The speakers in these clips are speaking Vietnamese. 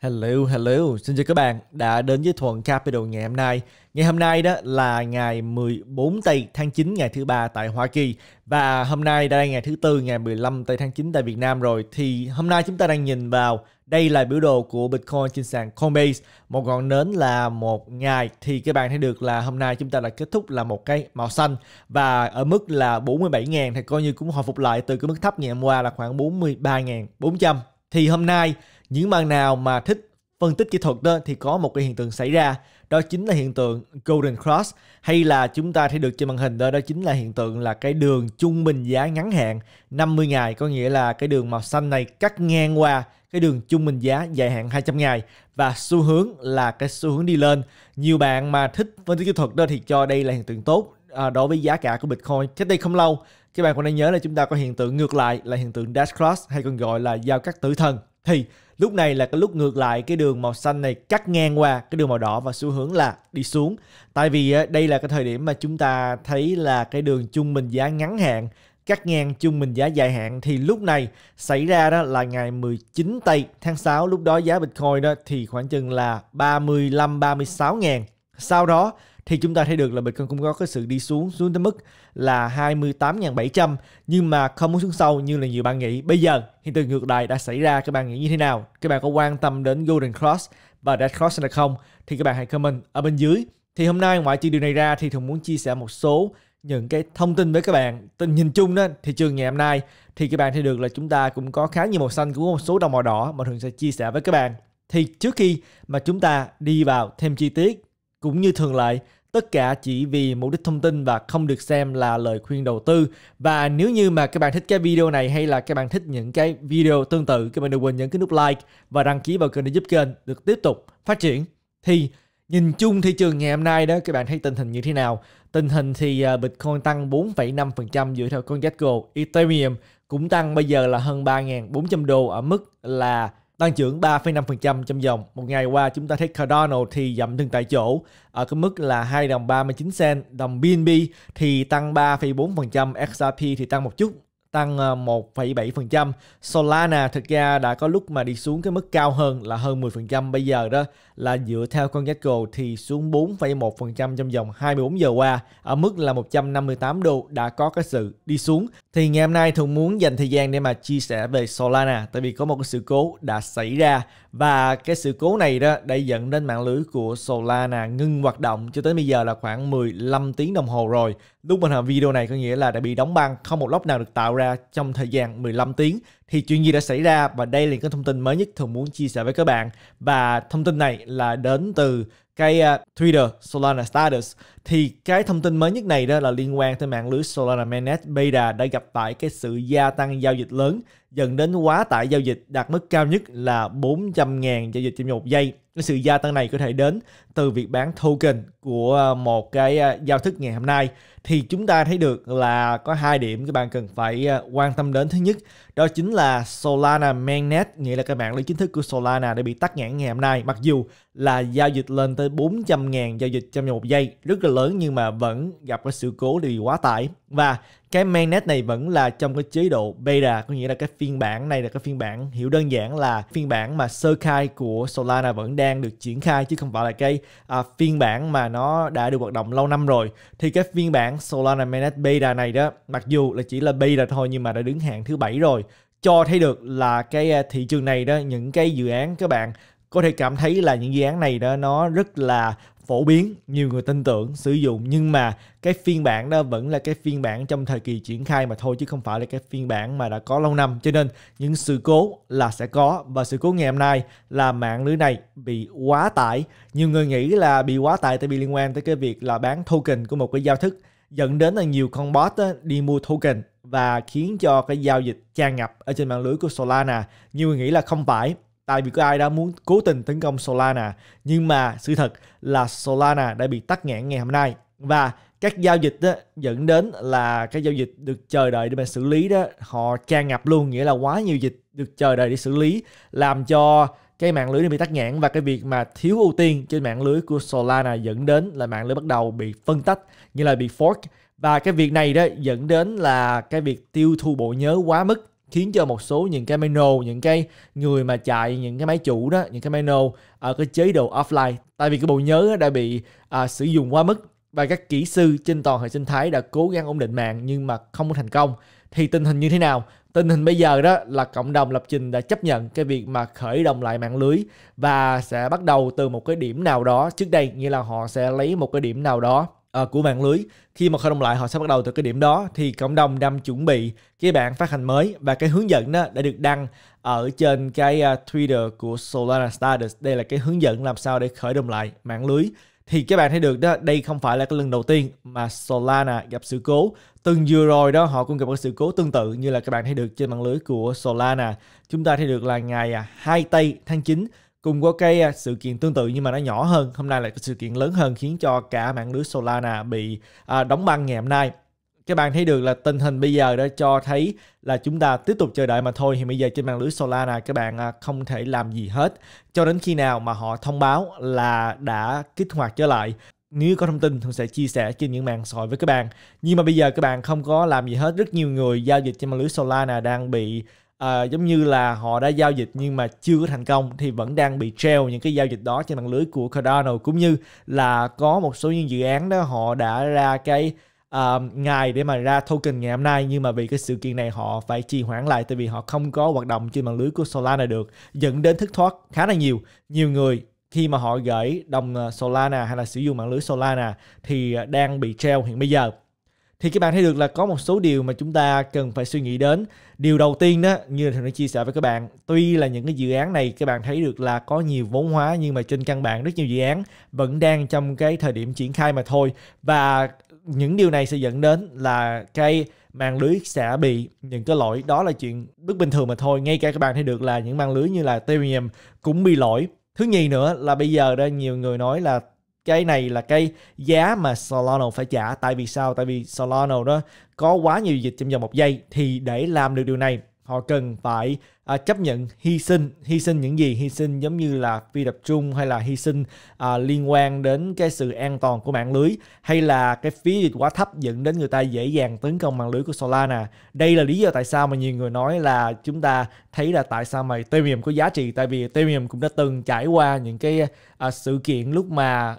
Hello, hello. Xin chào các bạn đã đến với Thuận Capital ngày hôm nay. Ngày hôm nay đó là ngày 14 tây tháng 9 ngày thứ ba tại Hoa Kỳ và hôm nay đã là ngày thứ tư ngày 15 tây tháng 9 tại Việt Nam rồi thì hôm nay chúng ta đang nhìn vào đây là biểu đồ của Bitcoin trên sàn Coinbase. Một ngọn nến là một ngày thì các bạn thấy được là hôm nay chúng ta đã kết thúc là một cái màu xanh và ở mức là 47.000 thì coi như cũng hồi phục lại từ cái mức thấp ngày hôm qua là khoảng 43.400 thì hôm nay những bạn nào mà thích phân tích kỹ thuật đó thì có một cái hiện tượng xảy ra đó chính là hiện tượng golden cross hay là chúng ta thấy được trên màn hình đó đó chính là hiện tượng là cái đường trung bình giá ngắn hạn 50 ngày có nghĩa là cái đường màu xanh này cắt ngang qua cái đường trung bình giá dài hạn 200 ngày và xu hướng là cái xu hướng đi lên nhiều bạn mà thích phân tích kỹ thuật đó thì cho đây là hiện tượng tốt À, đối với giá cả của Bitcoin. Cách đây không lâu các bạn còn nên nhớ là chúng ta có hiện tượng ngược lại là hiện tượng dash cross hay còn gọi là giao cắt tử thần thì lúc này là cái lúc ngược lại cái đường màu xanh này cắt ngang qua cái đường màu đỏ và xu hướng là đi xuống tại vì đây là cái thời điểm mà chúng ta thấy là cái đường trung bình giá ngắn hạn cắt ngang trung bình giá dài hạn thì lúc này xảy ra đó là ngày 19 tây tháng 6 lúc đó giá Bitcoin đó thì khoảng chừng là 35 36 ngàn sau đó thì chúng ta thấy được là Bitcoin cũng có cái sự đi xuống xuống tới mức là 28.700 nhưng mà không muốn xuống sâu như là nhiều bạn nghĩ. Bây giờ hiện tượng ngược lại đã xảy ra các bạn nghĩ như thế nào? Các bạn có quan tâm đến Golden Cross và Dead Cross hay không? Thì các bạn hãy comment ở bên dưới. Thì hôm nay ngoại trừ điều này ra thì Thường muốn chia sẻ một số những cái thông tin với các bạn tình nhìn chung đó thị trường ngày hôm nay thì các bạn thấy được là chúng ta cũng có khá nhiều màu xanh cũng có một số đồng màu đỏ mà thường sẽ chia sẻ với các bạn thì trước khi mà chúng ta đi vào thêm chi tiết cũng như thường lệ Tất cả chỉ vì mục đích thông tin và không được xem là lời khuyên đầu tư. Và nếu như mà các bạn thích cái video này hay là các bạn thích những cái video tương tự, các bạn đừng quên nhấn cái nút like và đăng ký vào kênh để giúp kênh được tiếp tục phát triển. Thì nhìn chung thị trường ngày hôm nay đó các bạn thấy tình hình như thế nào? Tình hình thì à, Bitcoin tăng 4,5% dựa theo con CoinGecko, Ethereum cũng tăng bây giờ là hơn 3.400 đô ở mức là tăng trưởng 3,5% trong vòng một ngày qua chúng ta thấy Cardano thì giảm dừng tại chỗ ở cái mức là 2 đồng 39 cent đồng BNB thì tăng 3,4% XRP thì tăng một chút tăng 1,7%. Ờ, Solana thực ra đã có lúc mà đi xuống cái mức cao hơn là hơn 10% bây giờ đó là dựa theo con Gecko thì xuống 4,1% trong vòng 24 giờ qua ở mức là 158 đô đã có cái sự đi xuống. Thì ngày hôm nay Thuận muốn dành thời gian để mà chia sẻ về Solana tại vì có một cái sự cố đã xảy ra và cái sự cố này đó đã dẫn đến mạng lưới của Solana ngưng hoạt động cho tới bây giờ là khoảng 15 tiếng đồng hồ rồi. Lúc mình làm video này có nghĩa là đã bị đóng băng, không một lốc nào được tạo ra trong thời gian 15 tiếng thì chuyện gì đã xảy ra và đây là những cái thông tin mới nhất thường muốn chia sẻ với các bạn và thông tin này là đến từ cái à, Twitter Solana Status thì cái thông tin mới nhất này đó là liên quan tới mạng lưới Solana Mainnet Beta đã gặp phải cái sự gia tăng giao dịch lớn dẫn đến quá tải giao dịch đạt mức cao nhất là 400.000 giao dịch trong một giây. Cái sự gia tăng này có thể đến từ việc bán token của ờ, một cái ờ, giao thức ngày hôm nay. Thì chúng ta thấy được là có hai điểm các bạn cần phải ờ, quan tâm đến. Thứ nhất đó chính là Solana Mainnet, nghĩa là cái mạng lưới chính thức của Solana đã bị tắt nghẽn ngày hôm nay. Mặc dù là giao dịch lên tới 400.000 giao dịch trong một giây, rất là lớn nhưng mà vẫn gặp cái sự cố vì quá tải và cái mainnet này vẫn là trong cái chế độ beta có nghĩa là cái phiên bản này là cái phiên bản hiểu đơn giản là phiên bản mà sơ khai của Solana vẫn đang được triển khai chứ không phải là cái à, phiên bản mà nó đã được hoạt động lâu năm rồi thì cái phiên bản Solana mainnet beta này đó mặc dù là chỉ là beta thôi nhưng mà đã đứng hạng thứ bảy rồi cho thấy được là cái à, thị trường này đó những cái dự án các bạn có thể cảm thấy là những dự án này đó nó rất là phổ biến nhiều người tin tưởng sử dụng nhưng mà cái phiên bản đó vẫn là cái phiên bản trong thời kỳ triển khai mà thôi chứ không phải là cái phiên bản mà đã có lâu năm cho nên những sự cố là sẽ có và sự cố ngày hôm nay là mạng lưới này bị quá tải nhiều người nghĩ là bị quá tải tại vì liên quan tới cái việc là bán token của một cái giao thức dẫn đến là nhiều con bot đi mua token và khiến cho cái giao dịch tràn ngập ở trên mạng lưới của Solana nhiều người nghĩ là không phải tại vì có ai đã muốn cố tình tấn công Solana nhưng mà sự thật là Solana đã bị tắt nghẽn ngày hôm nay và các giao dịch đó, dẫn đến là các giao dịch được chờ đợi để mà xử lý đó họ tràn ngập luôn nghĩa là quá nhiều dịch được chờ đợi để xử lý làm cho cái mạng lưới này bị tắt nghẽn và cái việc mà thiếu ưu tiên trên mạng lưới của Solana dẫn đến là mạng lưới bắt đầu bị phân tách như là bị fork và cái việc này đó dẫn đến là cái việc tiêu thụ bộ nhớ quá mức khiến cho một số những cái manual, những cái người mà chạy những cái máy chủ đó những cái manual ở cái chế độ offline tại vì cái bộ nhớ đã bị uh, sử dụng quá mức và các kỹ sư trên toàn hệ sinh thái đã cố gắng ổn định mạng nhưng mà không thành công thì tình hình như thế nào tình hình bây giờ đó là cộng đồng lập trình đã chấp nhận cái việc mà khởi động lại mạng lưới và sẽ bắt đầu từ một cái điểm nào đó trước đây nghĩa là họ sẽ lấy một cái điểm nào đó Ờ, của mạng lưới khi mà khởi động lại họ sẽ bắt đầu từ cái điểm đó thì cộng đồng đang chuẩn bị cái bản phát hành mới và cái hướng dẫn đó đã được đăng ở trên cái à, Twitter của Solana Status đây là cái hướng dẫn làm sao để khởi động lại mạng lưới thì các bạn thấy được đó đây không phải là cái lần đầu tiên mà Solana gặp sự cố từng vừa rồi đó họ cũng gặp một sự cố tương tự như là các bạn thấy được trên mạng lưới của Solana chúng ta thấy được là ngày 2 à, tây tháng 9 cùng có cái à, sự kiện tương tự nhưng mà nó nhỏ hơn hôm nay là sự kiện lớn hơn khiến cho cả mạng lưới Solana bị à, đóng băng ngày hôm nay các bạn thấy được là tình hình bây giờ đã cho thấy là chúng ta tiếp tục chờ đợi mà thôi thì bây giờ trên mạng lưới Solana các bạn à, không thể làm gì hết cho đến khi nào mà họ thông báo là đã kích hoạt trở lại nếu có thông tin tôi sẽ chia sẻ trên những mạng xã với các bạn nhưng mà bây giờ các bạn không có làm gì hết rất nhiều người giao dịch trên mạng lưới Solana đang bị à, giống như là họ đã giao dịch nhưng mà chưa có thành công thì vẫn đang bị treo những cái giao dịch đó trên mạng lưới của Cardano cũng như là có một số những dự án đó họ đã ra cái uh, ngày để mà ra token ngày hôm nay nhưng mà vì cái sự kiện này họ phải trì hoãn lại tại vì họ không có hoạt động trên mạng lưới của Solana được dẫn đến thất thoát khá là nhiều nhiều người khi mà họ gửi đồng ờ, Solana hay là sử dụng mạng lưới Solana thì đang bị treo hiện bây giờ thì các bạn thấy được là có một số điều mà chúng ta cần phải suy nghĩ đến điều đầu tiên đó như là thằng đã chia sẻ với các bạn tuy là những cái dự án này các bạn thấy được là có nhiều vốn hóa nhưng mà trên căn bản rất nhiều dự án vẫn đang trong cái thời điểm triển khai mà thôi và những điều này sẽ dẫn đến là cái mạng lưới sẽ bị những cái lỗi đó là chuyện bất bình thường mà thôi ngay cả các bạn thấy được là những mạng lưới như là Ethereum cũng bị lỗi thứ nhì nữa là bây giờ đây nhiều người nói là cái này là cái giá mà Solano phải trả tại vì sao tại vì Solano đó có quá nhiều dịch trong vòng một giây thì để làm được điều này họ cần phải à, chấp nhận hy sinh hy sinh những gì hy sinh giống như là phi tập trung hay là hy sinh à, liên quan đến cái sự an toàn của mạng lưới hay là cái phí dịch quá thấp dẫn đến người ta dễ dàng tấn công mạng lưới của Solana đây là lý do tại sao mà nhiều người nói là chúng ta thấy là tại sao mà Ethereum có giá trị tại vì Ethereum cũng đã từng trải qua những cái à, sự kiện lúc mà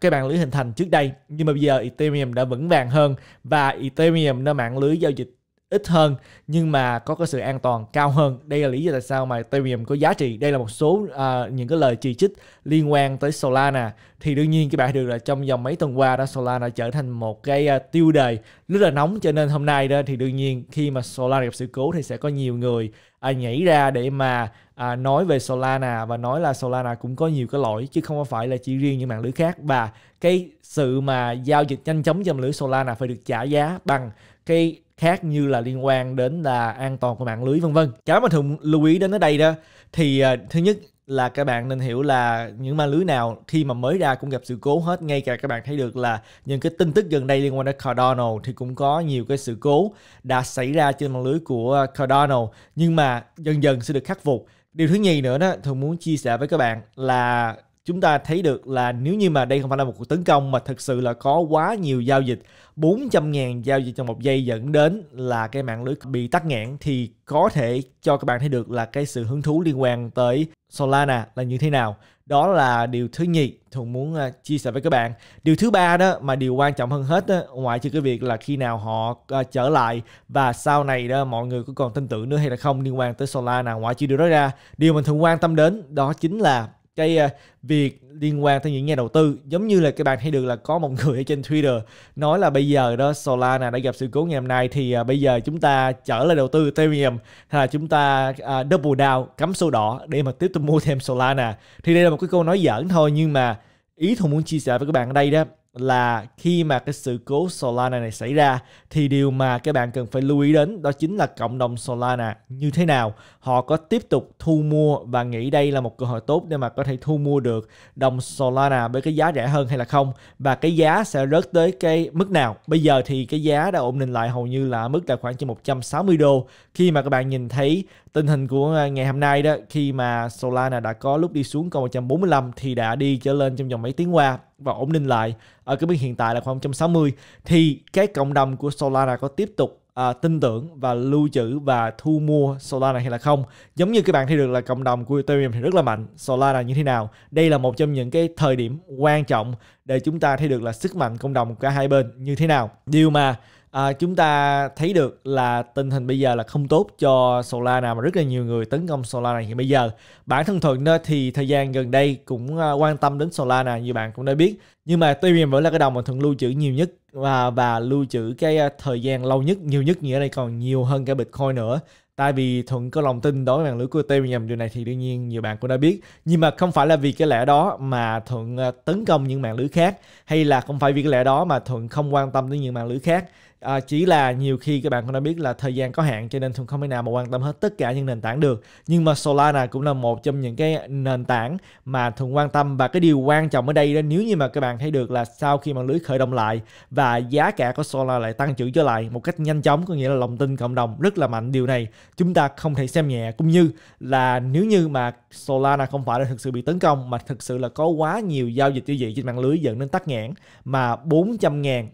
cái mạng lưới hình thành trước đây nhưng mà bây giờ Ethereum đã vững vàng hơn và Ethereum nó mạng lưới giao dịch ít hơn nhưng mà có cái sự an toàn cao hơn đây là lý do tại sao mà Ethereum có giá trị đây là một số uh, những cái lời chỉ trích liên quan tới Solana thì đương nhiên các bạn được là trong vòng mấy tuần qua đó Solana trở thành một cái uh, tiêu đề rất là nóng cho nên hôm nay đó thì đương nhiên khi mà Solana gặp sự cố thì sẽ có nhiều người uh, nhảy ra để mà uh, nói về Solana và nói là Solana cũng có nhiều cái lỗi chứ không phải là chỉ riêng những mạng lưới khác và cái sự mà giao dịch nhanh chóng trong lưới Solana phải được trả giá bằng cái khác như là liên quan đến là an toàn của mạng lưới vân vân cái mà thường lưu ý đến ở đây đó thì ờ, thứ nhất là các bạn nên hiểu là những mạng lưới nào khi mà mới ra cũng gặp sự cố hết ngay cả các bạn thấy được là những cái tin tức gần đây liên quan đến Cardano thì cũng có nhiều cái sự cố đã xảy ra trên mạng lưới của Cardano nhưng mà dần dần sẽ được khắc phục điều thứ nhì nữa đó thường muốn chia sẻ với các bạn là chúng ta thấy được là nếu như mà đây không phải là một cuộc tấn công mà thực sự là có quá nhiều giao dịch 400.000 giao dịch trong một giây dẫn đến là cái mạng lưới bị tắc nghẽn thì có thể cho các bạn thấy được là cái sự hứng thú liên quan tới Solana là như thế nào đó là điều thứ nhì thường muốn à, chia sẻ với các bạn điều thứ ba đó mà điều quan trọng hơn hết đó, ngoại trừ cái việc là khi nào họ à, trở lại và sau này đó mọi người có còn tin tưởng nữa hay là không liên quan tới Solana ngoại trừ điều đó ra điều mình thường quan tâm đến đó chính là cái uh, việc liên quan tới những nhà đầu tư giống như là các bạn thấy được là có một người ở trên Twitter nói là bây giờ đó Solana đã gặp sự cố ngày hôm nay thì uh, bây giờ chúng ta trở lại đầu tư Ethereum là chúng ta uh, double down cắm sổ đỏ để mà tiếp tục mua thêm Solana thì đây là một cái câu nói giỡn thôi nhưng mà ý tôi muốn chia sẻ với các bạn ở đây đó là khi mà cái sự cố Solana này xảy ra thì điều mà các bạn cần phải lưu ý đến đó chính là cộng đồng Solana như thế nào. Họ có tiếp tục thu mua và nghĩ đây là một cơ hội tốt để mà có thể thu mua được đồng Solana với cái giá rẻ hơn hay là không và cái giá sẽ rớt tới cái mức nào. Bây giờ thì cái giá đã ổn định lại hầu như là mức là khoảng trên 160 đô khi mà các bạn nhìn thấy tình hình của ờ, ngày hôm nay đó khi mà Solana đã có lúc đi xuống còn 145 thì đã đi trở lên trong vòng mấy tiếng qua và ổn định lại ở cái biên hiện tại là khoảng 160 thì cái cộng đồng của Solana có tiếp tục à, tin tưởng và lưu trữ và thu mua Solana hay là không. Giống như các bạn thấy được là cộng đồng của Ethereum thì rất là mạnh, Solana như thế nào. Đây là một trong những cái thời điểm quan trọng để chúng ta thấy được là sức mạnh cộng đồng của cả hai bên như thế nào. Điều mà à, chúng ta thấy được là tình hình bây giờ là không tốt cho Solana mà rất là nhiều người tấn công Solana hiện bây giờ. Bản thân Thuận thì thời gian gần đây cũng à, quan tâm đến Solana như bạn cũng đã biết. Nhưng mà tuy nhiên vẫn là cái đồng mà Thuận lưu trữ nhiều nhất và và lưu trữ cái à, thời gian lâu nhất, nhiều nhất nghĩa đây còn nhiều hơn cả Bitcoin nữa. Tại vì Thuận có lòng tin đối với mạng lưới của Ethereum điều này thì đương nhiên nhiều bạn cũng đã biết. Nhưng mà không phải là vì cái lẽ đó mà Thuận à, tấn công những mạng lưới khác hay là không phải vì cái lẽ đó mà Thuận không quan tâm đến những mạng lưới khác à, chỉ là nhiều khi các bạn cũng đã biết là thời gian có hạn cho nên thường không thể nào mà quan tâm hết tất cả những nền tảng được nhưng mà Solana cũng là một trong những cái nền tảng mà thường quan tâm và cái điều quan trọng ở đây đó nếu như mà các bạn thấy được là sau khi mạng lưới khởi động lại và giá cả của Solana lại tăng trưởng trở lại một cách nhanh chóng có nghĩa là lòng tin cộng đồng rất là mạnh điều này chúng ta không thể xem nhẹ cũng như là nếu như mà Solana không phải là thực sự bị tấn công mà thực sự là có quá nhiều giao dịch như vậy trên mạng lưới dẫn đến tắc nghẽn mà 400 ngàn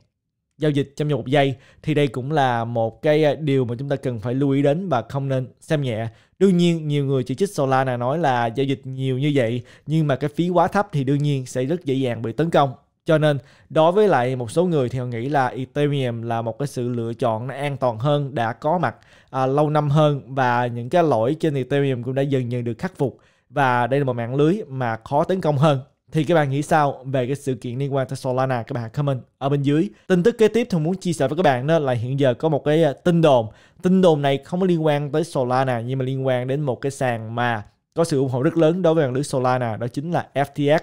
giao dịch trong vòng một giây thì đây cũng là một cái à, điều mà chúng ta cần phải lưu ý đến và không nên xem nhẹ. Đương nhiên nhiều người chỉ trích Solana nói là giao dịch nhiều như vậy nhưng mà cái phí quá thấp thì đương nhiên sẽ rất dễ dàng bị tấn công. Cho nên đối với lại một số người thì họ nghĩ là Ethereum là một cái sự lựa chọn nó an toàn hơn đã có mặt à, lâu năm hơn và những cái lỗi trên Ethereum cũng đã dần dần được khắc phục và đây là một mạng lưới mà khó tấn công hơn thì các bạn nghĩ sao về cái sự kiện liên quan tới Solana? Các bạn comment ở bên dưới. Tin tức kế tiếp tôi muốn chia sẻ với các bạn đó là hiện giờ có một cái à, tin đồn. Tin đồn này không có liên quan tới Solana nhưng mà liên quan đến một cái sàn mà có sự ủng hộ rất lớn đối với mạng lưới Solana đó chính là FTX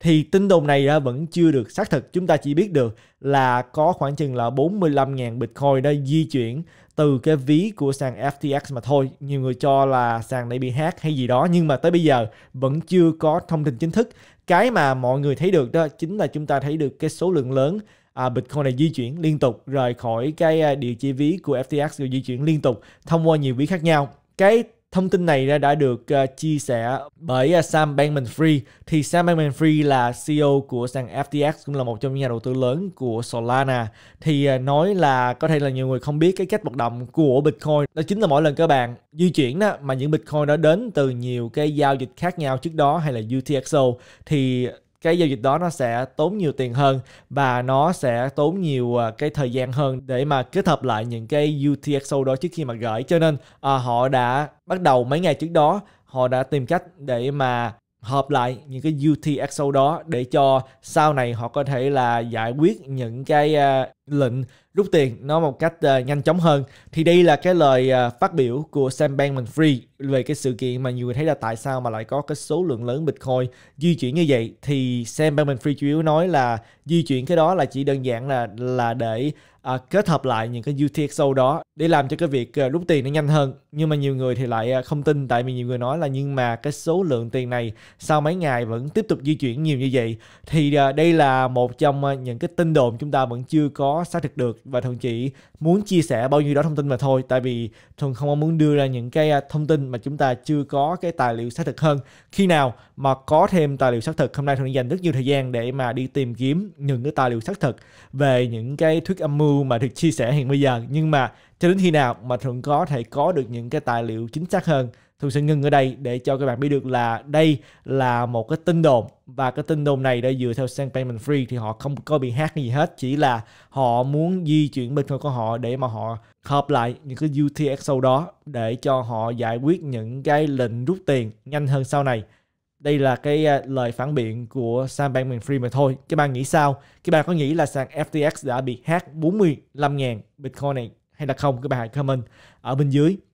thì tin đồn này à, vẫn chưa được xác thực. Chúng ta chỉ biết được là có khoảng chừng là 45.000 Bitcoin đã di chuyển từ cái ví của sàn FTX mà thôi. Nhiều người cho là sàn này bị hack hay gì đó nhưng mà tới bây giờ vẫn chưa có thông tin chính thức cái mà mọi người thấy được đó chính là chúng ta thấy được cái số lượng lớn à, Bitcoin này di chuyển liên tục rời khỏi cái à, địa chỉ ví của FTX rồi di chuyển liên tục thông qua nhiều ví khác nhau cái Thông tin này đã được uh, chia sẻ bởi uh, Sam Bankman-Fried. Thì Sam Bankman-Fried là CEO của sàn FTX cũng là một trong những nhà đầu tư lớn của Solana. Thì uh, nói là có thể là nhiều người không biết cái cách hoạt động của Bitcoin. Đó chính là mỗi lần các bạn di chuyển đó mà những Bitcoin đó đến từ nhiều cái giao dịch khác nhau trước đó hay là UTXO thì cái giao dịch đó nó sẽ tốn nhiều tiền hơn và nó sẽ tốn nhiều ờ, cái thời gian hơn để mà kết hợp lại những cái UTXO đó trước khi mà gửi cho nên à, họ đã bắt đầu mấy ngày trước đó họ đã tìm cách để mà hợp lại những cái UTXO đó để cho sau này họ có thể là giải quyết những cái uh, lệnh rút tiền nó một cách uh, nhanh chóng hơn thì đây là cái lời uh, phát biểu của Sam Bankman-Fried về cái sự kiện mà nhiều người thấy là tại sao mà lại có cái số lượng lớn Bitcoin di chuyển như vậy thì Sam Bankman-Fried chủ yếu nói là di chuyển cái đó là chỉ đơn giản là là để à, kết hợp lại những cái UTXO đó để làm cho cái việc à, rút tiền nó nhanh hơn nhưng mà nhiều người thì lại à, không tin tại vì nhiều người nói là nhưng mà cái số lượng tiền này sau mấy ngày vẫn tiếp tục di chuyển nhiều như vậy thì à, đây là một trong à, những cái tin đồn chúng ta vẫn chưa có xác thực được và thường chỉ muốn chia sẻ bao nhiêu đó thông tin mà thôi tại vì thường không muốn đưa ra những cái à, thông tin mà chúng ta chưa có cái tài liệu xác thực hơn khi nào mà có thêm tài liệu xác thực hôm nay thường dành rất nhiều thời gian để mà đi tìm kiếm những cái tài liệu xác thực về những cái thuyết âm mưu Thu mà được chia sẻ hiện bây giờ nhưng mà cho đến khi nào mà Thuận có thể có được những cái tài liệu chính xác hơn Thu sẽ ngưng ở đây để cho các bạn biết được là đây là một cái tin đồn và cái tin đồn này đã dựa theo sang payment free thì họ không có bị hack gì hết chỉ là họ muốn di chuyển Bitcoin của họ để mà họ hợp lại những cái UTXO đó để cho họ giải quyết những cái lệnh rút tiền nhanh hơn sau này đây là cái à, lời phản biện của Sam Bankman-Fried mà thôi. Các bạn nghĩ sao? Các bạn có nghĩ là sàn FTX đã bị hack 45.000 Bitcoin này hay là không? Các bạn hãy comment ở bên dưới.